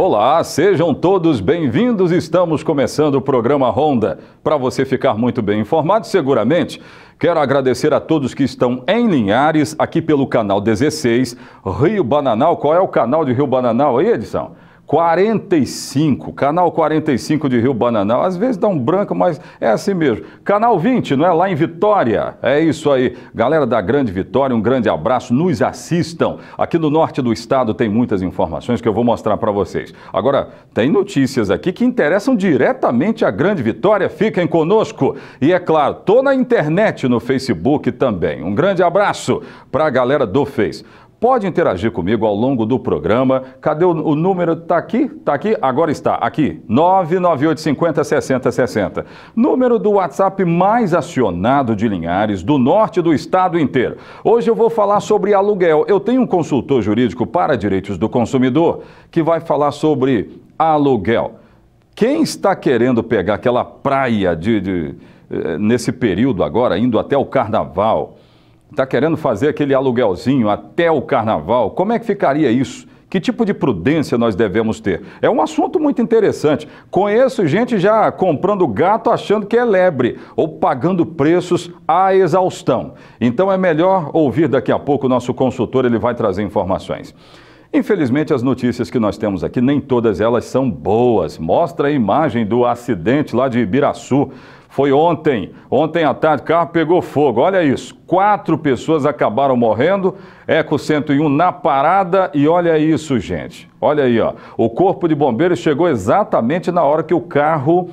Olá, sejam todos bem-vindos. Estamos começando o programa Ronda. Para você ficar muito bem informado, seguramente, quero agradecer a todos que estão em Linhares, aqui pelo canal 16, Rio Bananal. Qual é o canal de Rio Bananal aí, edição? 45, canal 45 de Rio Bananal. Às vezes dá um branco, mas é assim mesmo. Canal 20, não é? Lá em Vitória. É isso aí. Galera da Grande Vitória, um grande abraço. Nos assistam. Aqui no norte do estado tem muitas informações que eu vou mostrar para vocês. Agora, tem notícias aqui que interessam diretamente a Grande Vitória. Fiquem conosco. E é claro, tô na internet, no Facebook também. Um grande abraço para a galera do Face. Pode interagir comigo ao longo do programa. Cadê o, o número? Está aqui? Está aqui? Agora está. Aqui. 998506060. Número do WhatsApp mais acionado de Linhares, do norte do estado inteiro. Hoje eu vou falar sobre aluguel. Eu tenho um consultor jurídico para direitos do consumidor que vai falar sobre aluguel. Quem está querendo pegar aquela praia de, de eh, nesse período agora, indo até o carnaval, está querendo fazer aquele aluguelzinho até o carnaval, como é que ficaria isso? Que tipo de prudência nós devemos ter? É um assunto muito interessante. Conheço gente já comprando gato achando que é lebre ou pagando preços à exaustão. Então é melhor ouvir daqui a pouco o nosso consultor, ele vai trazer informações. Infelizmente, as notícias que nós temos aqui, nem todas elas são boas. Mostra a imagem do acidente lá de Ibiraçu. Foi ontem. Ontem à tarde, o carro pegou fogo. Olha isso. Quatro pessoas acabaram morrendo. Eco 101 na parada. E olha isso, gente. Olha aí, ó. O corpo de bombeiros chegou exatamente na hora que o carro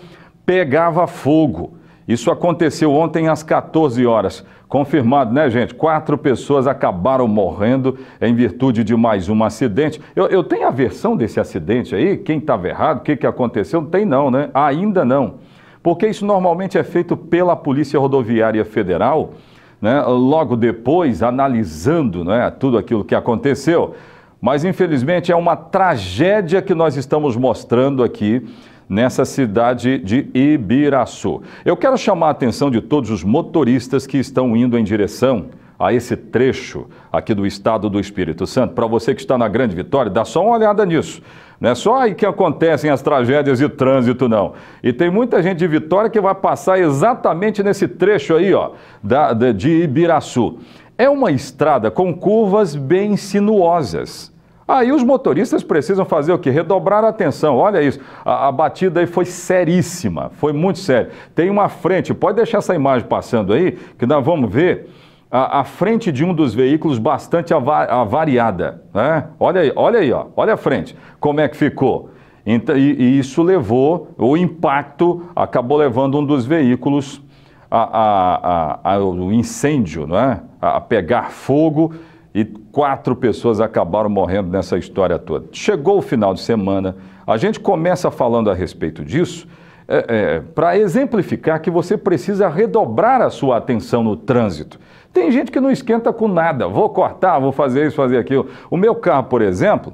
pegava fogo. Isso aconteceu ontem às 14 horas. Confirmado, né, gente? Quatro pessoas acabaram morrendo em virtude de mais um acidente. Eu, eu tenho a versão desse acidente aí? Quem estava errado? O que, que aconteceu? Não tem, não, né? Ainda não porque isso normalmente é feito pela Polícia Rodoviária Federal, né, logo depois, analisando né, tudo aquilo que aconteceu. Mas, infelizmente, é uma tragédia que nós estamos mostrando aqui nessa cidade de Ibiraçu. Eu quero chamar a atenção de todos os motoristas que estão indo em direção a esse trecho aqui do estado do Espírito Santo. Para você que está na Grande Vitória, dá só uma olhada nisso. Não é só aí que acontecem as tragédias de trânsito, não. E tem muita gente de Vitória que vai passar exatamente nesse trecho aí, ó, da, da de Ibiraçu. É uma estrada com curvas bem sinuosas. Aí os motoristas precisam fazer o quê? Redobrar a atenção. Olha isso, a, a, batida aí foi seríssima, foi muito séria. Tem uma frente, pode deixar essa imagem passando aí, que nós vamos ver a, a frente de um dos veículos bastante avariada. Né? Olha aí, olha aí, ó, olha a frente, como é que ficou. Então, e, e, isso levou, o impacto acabou levando um dos veículos ao incêndio, não é? a pegar fogo e quatro pessoas acabaram morrendo nessa história toda. Chegou o final de semana, a gente começa falando a respeito disso é, é, para exemplificar que você precisa redobrar a sua atenção no trânsito. Tem gente que não esquenta com nada. Vou cortar, vou fazer isso, fazer aquilo. O meu carro, por exemplo,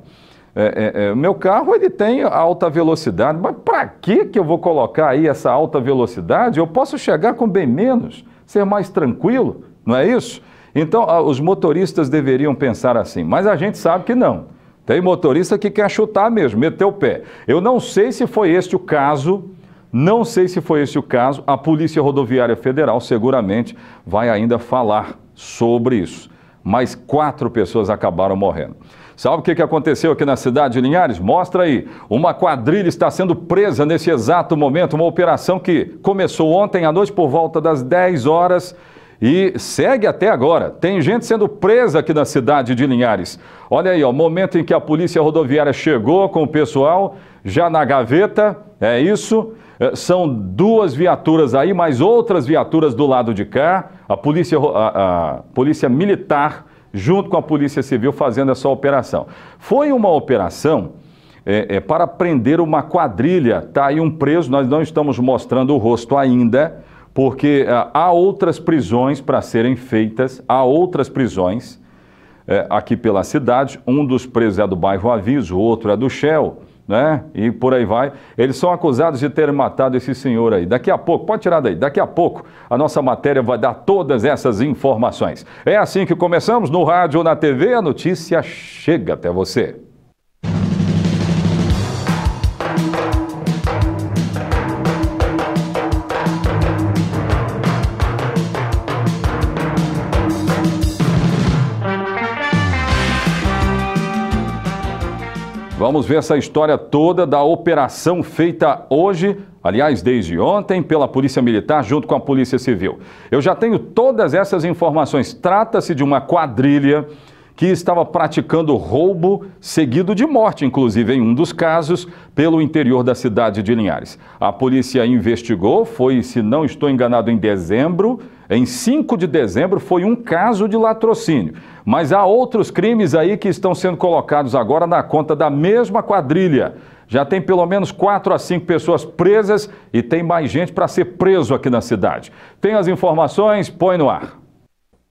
é, é, é, meu carro ele tem alta velocidade, mas para que que eu vou colocar aí essa alta velocidade? Eu posso chegar com bem menos, ser mais tranquilo, não é isso? Então os motoristas deveriam pensar assim, mas a gente sabe que não. Tem motorista que quer chutar mesmo, meter o pé. Eu não sei se foi este o caso não sei se foi esse o caso, a Polícia Rodoviária Federal seguramente vai ainda falar sobre isso. Mas quatro pessoas acabaram morrendo. Sabe o que aconteceu aqui na cidade de Linhares? Mostra aí. Uma quadrilha está sendo presa nesse exato momento. Uma operação que começou ontem à noite por volta das 10 horas e segue até agora. Tem gente sendo presa aqui na cidade de Linhares. Olha aí, o momento em que a polícia rodoviária chegou com o pessoal, já na gaveta, é isso? É, são duas viaturas aí, mais outras viaturas do lado de cá. A polícia, a, a polícia militar, junto com a polícia civil, fazendo essa operação. Foi uma operação é, é, para prender uma quadrilha. Está aí um preso, nós não estamos mostrando o rosto ainda, porque é, há outras prisões para serem feitas, há outras prisões é, aqui pela cidade. Um dos presos é do bairro Aviso, o outro é do Shell né? E por aí vai. Eles são acusados de terem matado esse senhor aí. Daqui a pouco, pode tirar daí, daqui a pouco a nossa matéria vai dar todas essas informações. É assim que começamos no rádio, na TV, a notícia chega até você. Vamos ver essa história toda da operação feita hoje, aliás, desde ontem, pela Polícia Militar junto com a Polícia Civil. Eu já tenho todas essas informações. Trata-se de uma quadrilha que estava praticando roubo, seguido de morte, inclusive em um dos casos, pelo interior da cidade de Linhares. A polícia investigou, foi, se não estou enganado, em dezembro em 5 de dezembro foi um caso de latrocínio. Mas há outros crimes aí que estão sendo colocados agora na conta da mesma quadrilha. Já tem pelo menos 4 a 5 pessoas presas e tem mais gente para ser preso aqui na cidade. Tem as informações? Põe no ar.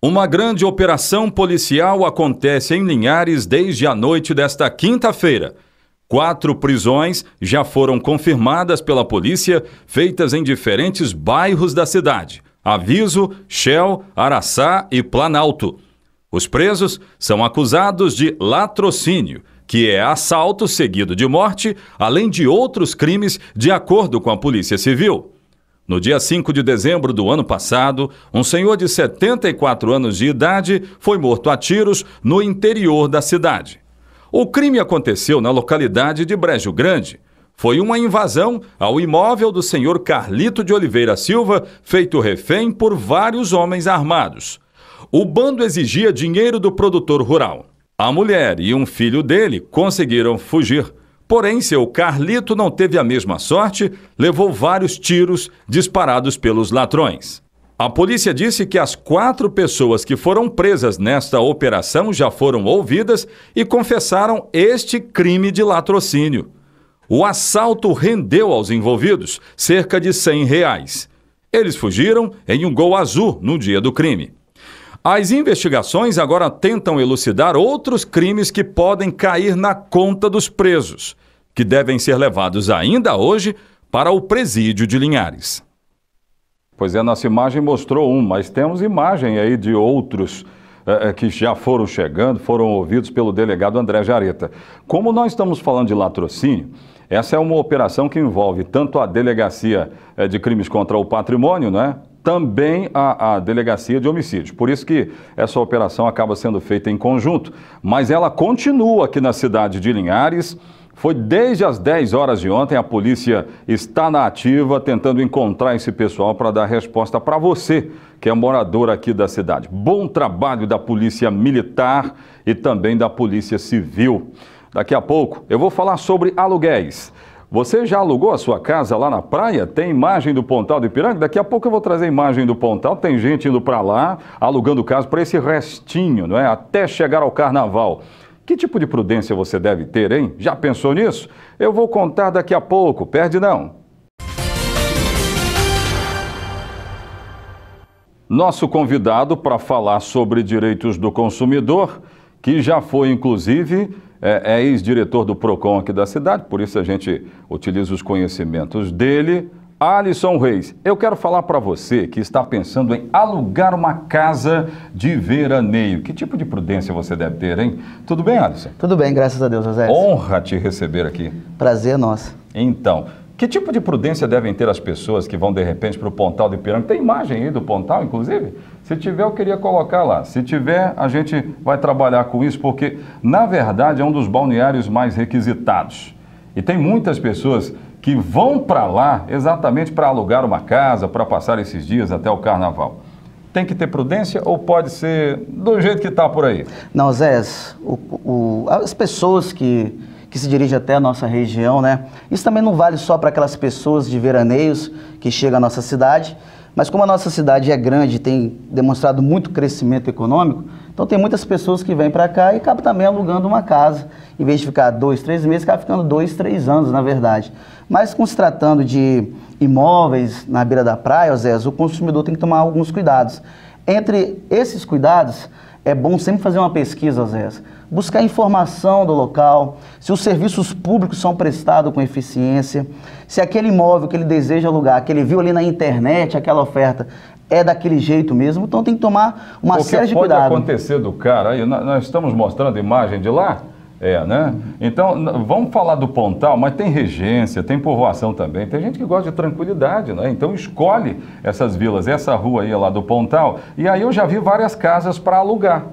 Uma grande operação policial acontece em Linhares desde a noite desta quinta-feira. Quatro prisões já foram confirmadas pela polícia, feitas em diferentes bairros da cidade. Aviso, Shell, Araçá e Planalto. Os presos são acusados de latrocínio, que é assalto seguido de morte, além de outros crimes, de acordo com a Polícia Civil. No dia 5 de dezembro do ano passado, um senhor de 74 anos de idade foi morto a tiros no interior da cidade. O crime aconteceu na localidade de Brejo Grande, foi uma invasão ao imóvel do senhor Carlito de Oliveira Silva, feito refém por vários homens armados. O bando exigia dinheiro do produtor rural. A mulher e um filho dele conseguiram fugir. Porém, seu Carlito não teve a mesma sorte, levou vários tiros disparados pelos ladrões. A polícia disse que as quatro pessoas que foram presas nesta operação já foram ouvidas e confessaram este crime de latrocínio. O assalto rendeu aos envolvidos cerca de 100 reais. Eles fugiram em um gol azul no dia do crime. As investigações agora tentam elucidar outros crimes que podem cair na conta dos presos, que devem ser levados ainda hoje para o presídio de Linhares. Pois é, nossa imagem mostrou um, mas temos imagem aí de outros eh, eh, que já foram chegando, foram ouvidos pelo delegado André Jareta. Como nós estamos falando de latrocínio, essa é uma operação que envolve tanto a Delegacia eh, de Crimes contra o Patrimônio, né? também a, a, delegacia de homicídios. Por isso que essa operação acaba sendo feita em conjunto, mas ela continua aqui na cidade de Linhares. Foi desde as 10 horas de ontem, a polícia está na ativa tentando encontrar esse pessoal para dar resposta para você, que é morador aqui da cidade. Bom trabalho da Polícia Militar e também da Polícia Civil. Daqui a pouco eu vou falar sobre aluguéis. Você já alugou a sua casa lá na praia? Tem imagem do Pontal do Ipiranga? Daqui a pouco eu vou trazer imagem do Pontal. Tem gente indo para lá, alugando casa para esse restinho, não é? Até chegar ao carnaval. Que tipo de prudência você deve ter, hein? Já pensou nisso? Eu vou contar daqui a pouco. Perde não. Nosso convidado para falar sobre direitos do consumidor que já foi, inclusive, é, é ex-diretor do PROCON aqui da cidade, por isso a gente utiliza os conhecimentos dele. Alisson Reis, eu quero falar para você que está pensando em alugar uma casa de veraneio. Que tipo de prudência você deve ter, hein? Tudo bem, Alisson? Tudo bem, graças a Deus, José. Honra te receber aqui. Prazer é nosso. Então, que tipo de prudência devem ter as pessoas que vão de repente para o Pontal de Ipiranga? Tem imagem aí do Pontal, inclusive? Se tiver, eu queria colocar lá. Se tiver, a gente vai trabalhar com isso, porque na verdade é um dos balneários mais requisitados. E tem muitas pessoas que vão para lá exatamente para alugar uma casa, para passar esses dias até o carnaval. Tem que ter prudência ou pode ser do jeito que está por aí? Não, Zé, o, o, as pessoas que que se dirige até a nossa região, né? Isso também não vale só para aquelas pessoas de veraneios que chegam à nossa cidade, mas como a nossa cidade é grande e tem demonstrado muito crescimento econômico, então tem muitas pessoas que vêm para cá e acabam também alugando uma casa. Em vez de ficar dois, três meses, acaba ficando dois, três anos, na verdade. Mas com se tratando de imóveis na beira da praia, Zé, o consumidor tem que tomar alguns cuidados. Entre esses cuidados, é bom sempre fazer uma pesquisa, Zé. Buscar informação do local, se os serviços públicos são prestados com eficiência, se aquele imóvel que ele deseja alugar, que ele viu ali na internet, aquela oferta, é daquele jeito mesmo. Então tem que tomar uma Porque série de cuidados. O que pode cuidado. acontecer do cara? Aí, nós estamos mostrando imagem de lá. É, né? Então, vamos falar do Pontal, mas tem regência, tem povoação também. Tem gente que gosta de tranquilidade, né? Então escolhe essas vilas, essa rua aí lá do Pontal. E aí eu já vi várias casas para alugar.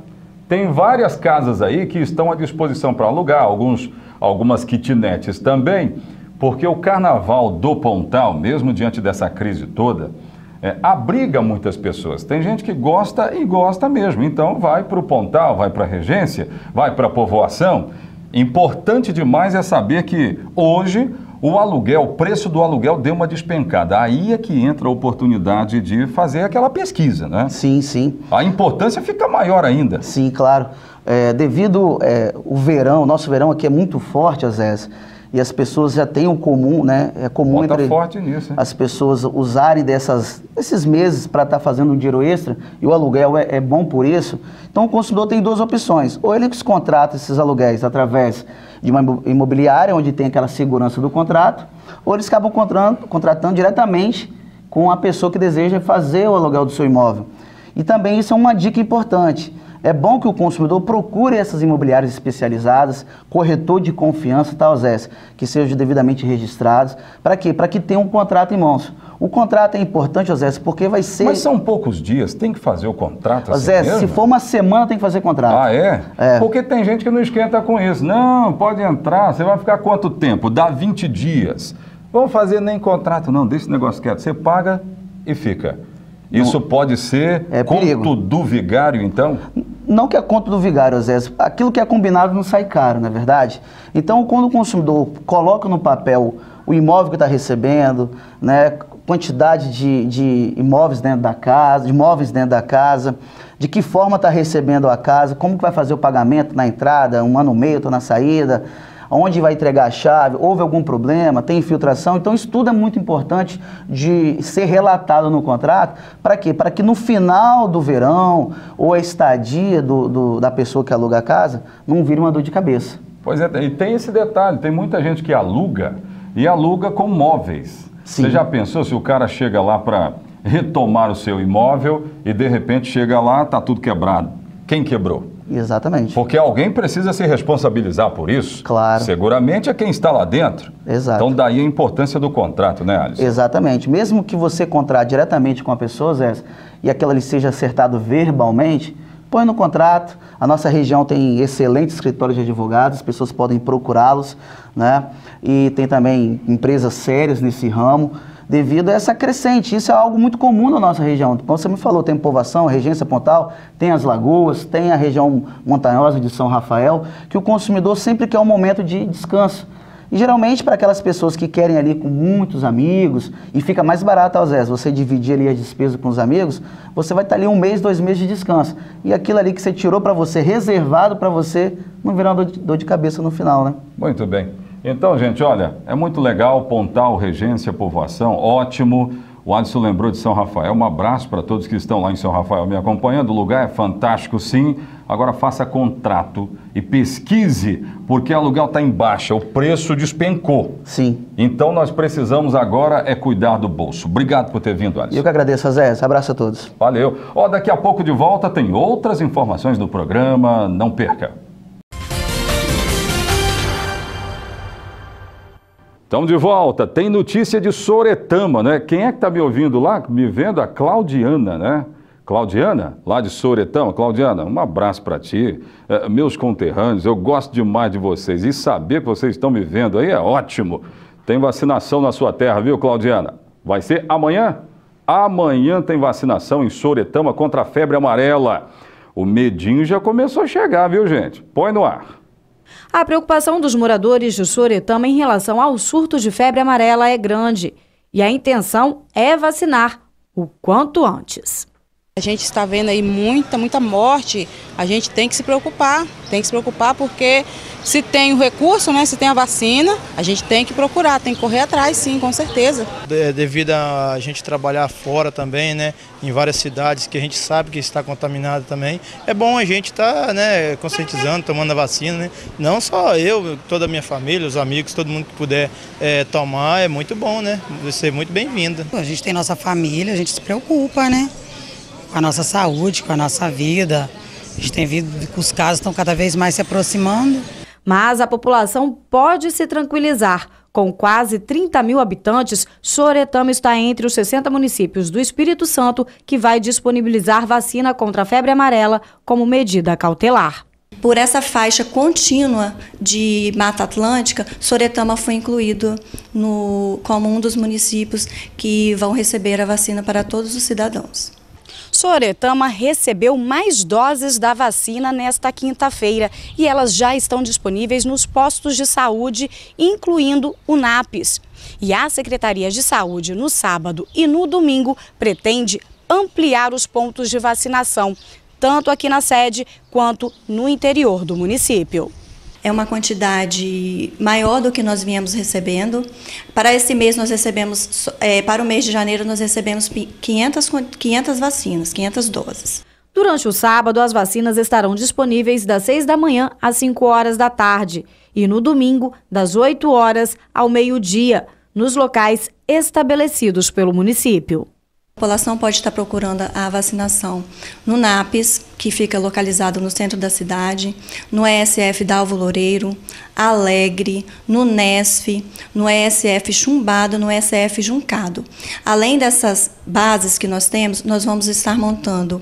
Tem várias casas aí que estão à disposição para alugar, alguns, algumas kitnetes também, porque o carnaval do Pontal, mesmo diante dessa crise toda, é, abriga muitas pessoas. Tem gente que gosta e gosta mesmo, então vai para o Pontal, vai para a Regência, vai para a povoação. Importante demais é saber que hoje o aluguel, o preço do aluguel deu uma despencada. Aí é que entra a oportunidade de fazer aquela pesquisa, né? Sim, sim. A importância fica maior ainda. Sim, claro. É, devido é, o verão, nosso verão aqui é muito forte, às vezes e as pessoas já têm o comum, né? É comum entre forte nisso, as pessoas usarem dessas, esses meses para estar tá fazendo um dinheiro extra e o aluguel é, é, bom por isso. Então o consumidor tem duas opções: ou ele contrata esses aluguéis através de uma imobiliária onde tem aquela segurança do contrato, ou eles acabam contratando, contratando diretamente com a pessoa que deseja fazer o aluguel do seu imóvel. E também isso é uma dica importante é bom que o consumidor procure essas imobiliárias especializadas, corretor de confiança, tal essa, que sejam devidamente registrados. Para quê? Para que tenha um contrato em mãos. O contrato é importante, José, porque vai ser. Mas são poucos dias, tem que fazer o contrato José, assim se for uma semana, tem que fazer contrato. Ah, é? é? Porque tem gente que não esquenta com isso. Não, pode entrar, você vai ficar quanto tempo? Dá 20 dias. Vamos fazer nem contrato, não, deixa esse negócio quieto. Você paga e fica. Isso pode ser é conto perigo. do vigário, então? Não que é conto do vigário, Zé. Aquilo que é combinado não sai caro, não é verdade? Então, quando o consumidor coloca no papel o imóvel que está recebendo, né, quantidade de, de imóveis dentro da casa, de imóveis dentro da casa, de que forma está recebendo a casa, como que vai fazer o pagamento na entrada, um ano e meio, estou na saída, onde vai entregar a chave, houve algum problema, tem infiltração. Então, isso tudo é muito importante de ser relatado no contrato. Para quê? Para que no final do verão ou a estadia do, do, da pessoa que aluga a casa não vire uma dor de cabeça. Pois é, e tem esse detalhe: tem muita gente que aluga e aluga com móveis. Sim. Você já pensou se o cara chega lá para retomar o seu imóvel e de repente chega lá, tá tudo quebrado? Quem quebrou? Exatamente. Porque alguém precisa se responsabilizar por isso. Claro. Seguramente é quem está lá dentro. Exato. Então daí a importância do contrato, né, Alisson? Exatamente. Mesmo que você contrate diretamente com a pessoa, Zé, e aquela lhe seja acertado verbalmente, põe no contrato. A nossa região tem excelentes escritórios de advogados, as pessoas podem procurá-los, né? E tem também empresas sérias nesse ramo devido a essa crescente. Isso é algo muito comum na nossa região. Como você me falou, tem povoação, regência Pontal, tem as lagoas, tem a região montanhosa de São Rafael, que o consumidor sempre quer um momento de descanso. E geralmente para aquelas pessoas que querem ali com muitos amigos, e fica mais barato, às vezes, você dividir ali as despesas com os amigos, você vai estar ali um mês, dois meses de descanso. E aquilo ali que você tirou para você, reservado para você, não virar uma dor de, dor de cabeça no final, né? Muito bem. Então, gente, olha, é muito legal Pontal, Regência, Povoação, ótimo. O Alisson lembrou de São Rafael. Um abraço para todos que estão lá em São Rafael me acompanhando. O lugar é fantástico, sim. Agora faça contrato e pesquise, porque o aluguel está em baixa, o preço despencou. Sim. Então nós precisamos agora é cuidar do bolso. Obrigado por ter vindo, Alisson. Eu que agradeço, Zé. Abraço a todos. Valeu. Ó, daqui a pouco de volta tem outras informações do programa. Não perca. Estamos de volta. Tem notícia de Soretama, né? Quem é que está me ouvindo lá? Me vendo? A Claudiana, né? Claudiana, lá de Soretama. Claudiana, um abraço para ti. É, meus conterrâneos, eu gosto demais de vocês. E saber que vocês estão me vendo aí é ótimo. Tem vacinação na sua terra, viu, Claudiana? Vai ser amanhã? Amanhã tem vacinação em Soretama contra a febre amarela. O medinho já começou a chegar, viu, gente? Põe no ar. A preocupação dos moradores de Soretama em relação ao surto de febre amarela é grande e a intenção é vacinar o quanto antes. A gente está vendo aí muita, muita morte. A gente tem que se preocupar, tem que se preocupar porque se tem o recurso, né, se tem a vacina, a gente tem que procurar, tem que correr atrás, sim, com certeza. devido a gente trabalhar fora também, né, em várias cidades que a gente sabe que está contaminada também, é bom a gente estar, tá, né, conscientizando, tomando a vacina, né? Não só eu, toda a minha família, os amigos, todo mundo que puder é, tomar, é muito bom, né? Vai ser é muito bem-vinda. A gente tem nossa família, a gente se preocupa, né? com a nossa saúde, com a nossa vida. A gente tem visto que os casos estão cada vez mais se aproximando. Mas a população pode se tranquilizar. Com quase 30 mil habitantes, Soretama está entre os 60 municípios do Espírito Santo que vai disponibilizar vacina contra a febre amarela como medida cautelar. Por essa faixa contínua de Mata Atlântica, Soretama foi incluído no, como um dos municípios que vão receber a vacina para todos os cidadãos. Soretama recebeu mais doses da vacina nesta quinta-feira e elas já estão disponíveis nos postos de saúde, incluindo o NAPES. E a Secretaria de Saúde, no sábado e no domingo, pretende ampliar os pontos de vacinação, tanto aqui na sede quanto no interior do município é uma quantidade maior do que nós viemos recebendo. Para esse mês nós recebemos, é, para o mês de janeiro nós recebemos 500, 500 vacinas, 500 doses. Durante o sábado, as vacinas estarão disponíveis das 6 da manhã às 5 horas da tarde e no domingo, das 8 horas ao meio-dia, nos locais estabelecidos pelo município. A população pode estar procurando a vacinação no NAPES, que fica localizado no centro da cidade, no ESF Dalvo Loureiro, Alegre, no NESF, no ESF Chumbado, no ESF Juncado. Além dessas bases que nós temos, nós vamos estar montando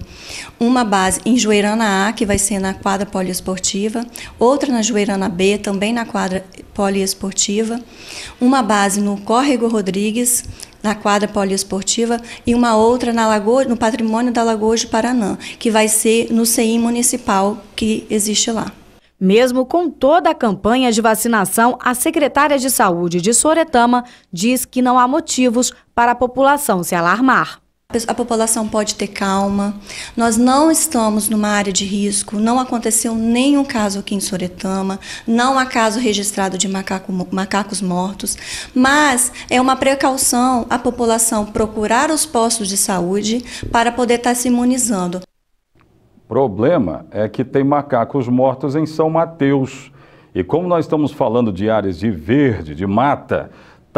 uma base em Joeirana A, que vai ser na quadra poliesportiva, outra na Joeirana B, também na quadra poliesportiva, uma base no Córrego Rodrigues, na quadra poliesportiva e uma outra na Lagoa, no patrimônio da Lagoa de Paranã, que vai ser no CEIM municipal que existe lá. Mesmo com toda a campanha de vacinação, a secretária de Saúde de Soretama diz que não há motivos para a população se alarmar a população pode ter calma. Nós não estamos numa área de risco, não aconteceu nenhum caso aqui em Soretama, não há caso registrado de macaco, macacos mortos, mas é uma precaução a população procurar os postos de saúde para poder estar tá se imunizando. Problema é que tem macacos mortos em São Mateus. E como nós estamos falando de áreas de verde, de mata,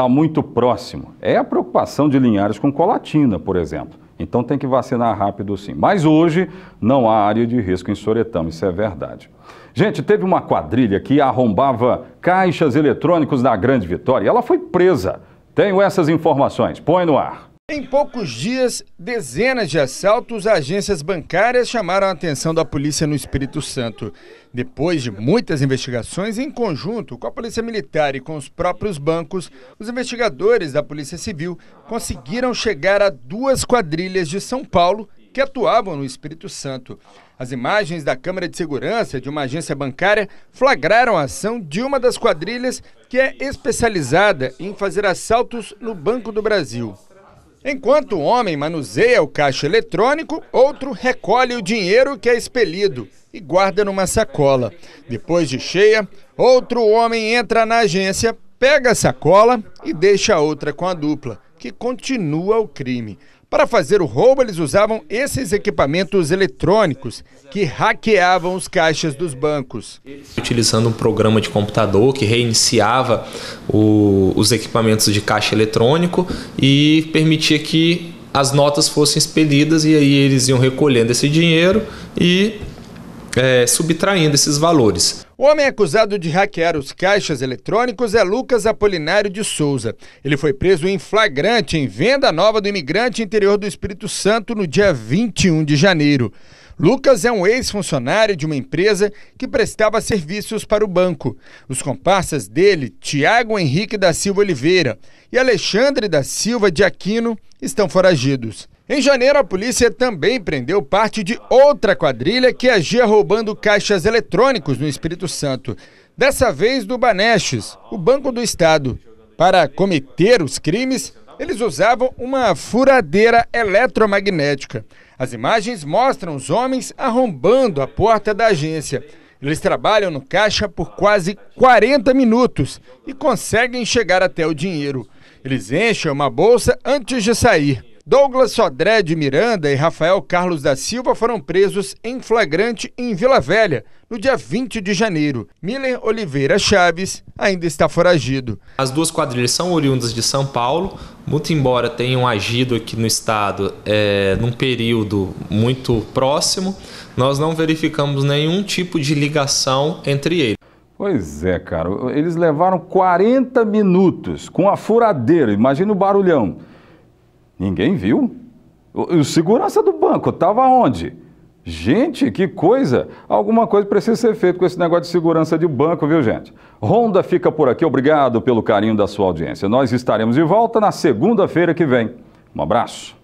está muito próximo. É a preocupação de Linhares com colatina, por exemplo. Então tem que vacinar rápido sim. Mas hoje não há área de risco em Soretão, isso é verdade. Gente, teve uma quadrilha que arrombava caixas eletrônicos na Grande Vitória. Ela foi presa. Tenho essas informações. Põe no ar. Em poucos dias, dezenas de assaltos a agências bancárias chamaram a atenção da polícia no Espírito Santo. Depois de muitas investigações em conjunto com a Polícia Militar e com os próprios bancos, os investigadores da Polícia Civil conseguiram chegar a duas quadrilhas de São Paulo que atuavam no Espírito Santo. As imagens da câmera de segurança de uma agência bancária flagraram a ação de uma das quadrilhas que é especializada em fazer assaltos no Banco do Brasil. Enquanto um homem manuseia o caixa eletrônico, outro recolhe o dinheiro que é expelido e guarda numa sacola. Depois de cheia, outro homem entra na agência, pega a sacola e deixa a outra com a dupla, que continua o crime. Para fazer o roubo, eles usavam esses equipamentos eletrônicos que hackeavam os caixas dos bancos. Utilizando um programa de computador que reiniciava o, os equipamentos de caixa eletrônico e permitia que as notas fossem expelidas e aí eles iam recolhendo esse dinheiro e é, subtraindo esses valores. O homem é acusado de hackear os caixas eletrônicos é Lucas Apolinário de Souza. Ele foi preso em flagrante em Venda Nova do Imigrante Interior do Espírito Santo no dia 21 de janeiro. Lucas é um ex-funcionário de uma empresa que prestava serviços para o banco. Os comparsas dele, Tiago Henrique da Silva Oliveira e Alexandre da Silva de Aquino, estão foragidos. Em janeiro, a polícia também prendeu parte de outra quadrilha que agia roubando caixas eletrônicos no Espírito Santo. Dessa vez do Banestes, o Banco do Estado. Para cometer os crimes, eles usavam uma furadeira eletromagnética. As imagens mostram os homens arrombando a porta da agência. Eles trabalham no caixa por quase 40 minutos e conseguem chegar até o dinheiro. Eles enchem uma bolsa antes de sair. Douglas Sodré de Miranda e Rafael Carlos da Silva foram presos em flagrante em Vila Velha no dia 20 de janeiro. Miller Oliveira Chaves ainda está foragido. As duas quadrilhas são oriundas de São Paulo, muito embora tenham agido aqui no estado é, num período muito próximo, nós não verificamos nenhum tipo de ligação entre eles. Pois é, cara. Eles levaram 40 minutos com a furadeira. Imagina o barulhão. Ninguém viu. O, segurança do banco estava onde? Gente, que coisa! Alguma coisa precisa ser feita com esse negócio de segurança de banco, viu, gente? Ronda fica por aqui. Obrigado pelo carinho da sua audiência. Nós estaremos de volta na segunda-feira que vem. Um abraço.